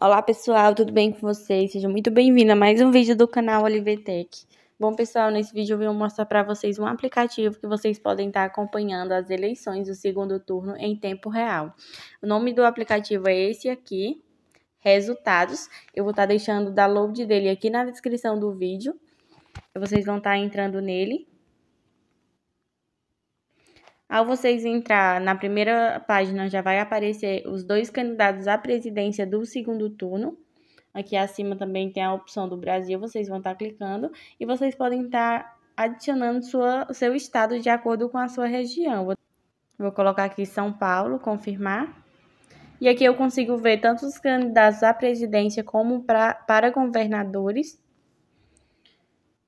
Olá pessoal, tudo bem com vocês? Sejam muito bem-vindos a mais um vídeo do canal Olivetech. Bom pessoal, nesse vídeo eu vou mostrar para vocês um aplicativo que vocês podem estar acompanhando as eleições do segundo turno em tempo real. O nome do aplicativo é esse aqui, Resultados. Eu vou estar deixando o download dele aqui na descrição do vídeo. Vocês vão estar entrando nele. Ao vocês entrar na primeira página, já vai aparecer os dois candidatos à presidência do segundo turno. Aqui acima também tem a opção do Brasil, vocês vão estar clicando e vocês podem estar adicionando sua, seu estado de acordo com a sua região. Vou colocar aqui São Paulo, confirmar. E aqui eu consigo ver tanto os candidatos à presidência como pra, para governadores.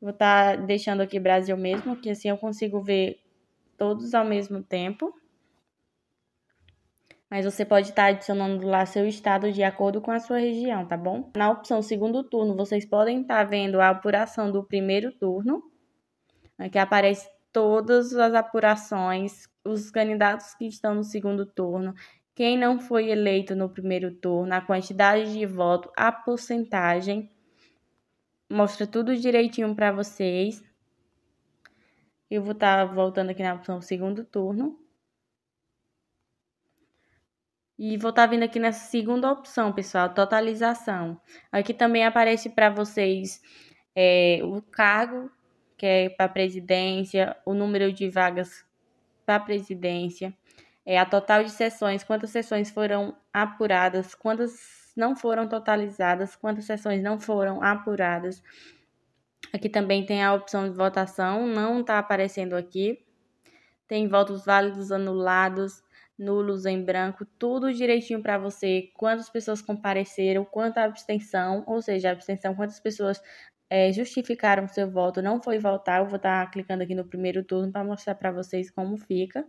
Vou estar deixando aqui Brasil mesmo, que assim eu consigo ver todos ao mesmo tempo. Mas você pode estar adicionando lá seu estado de acordo com a sua região, tá bom? Na opção segundo turno, vocês podem estar vendo a apuração do primeiro turno, Aqui né, que aparece todas as apurações, os candidatos que estão no segundo turno, quem não foi eleito no primeiro turno, a quantidade de voto, a porcentagem. Mostra tudo direitinho para vocês. Eu vou estar tá voltando aqui na opção segundo turno. E vou estar tá vindo aqui nessa segunda opção, pessoal, totalização. Aqui também aparece para vocês é, o cargo, que é para presidência, o número de vagas para presidência, é, a total de sessões, quantas sessões foram apuradas, quantas não foram totalizadas, quantas sessões não foram apuradas, Aqui também tem a opção de votação, não está aparecendo aqui. Tem votos válidos, anulados, nulos em branco, tudo direitinho para você. Quantas pessoas compareceram, quanta abstenção, ou seja, abstenção, quantas pessoas é, justificaram seu voto, não foi votar. Eu vou estar tá clicando aqui no primeiro turno para mostrar para vocês como fica.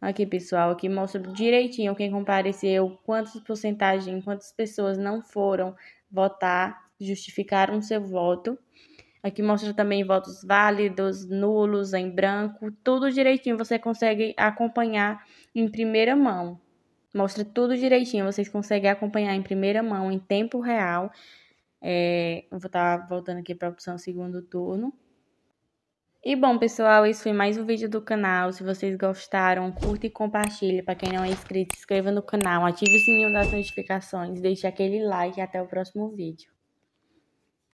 Aqui, pessoal, aqui mostra direitinho quem compareceu, quantas porcentagens, quantas pessoas não foram votar justificaram seu voto. Aqui mostra também votos válidos, nulos, em branco, tudo direitinho. Você consegue acompanhar em primeira mão. Mostra tudo direitinho. Vocês conseguem acompanhar em primeira mão, em tempo real. É, vou estar tá voltando aqui para a opção segundo turno. E bom, pessoal, esse foi mais um vídeo do canal. Se vocês gostaram, curta e compartilhe. Para quem não é inscrito, se inscreva no canal, ative o sininho das notificações, deixe aquele like e até o próximo vídeo.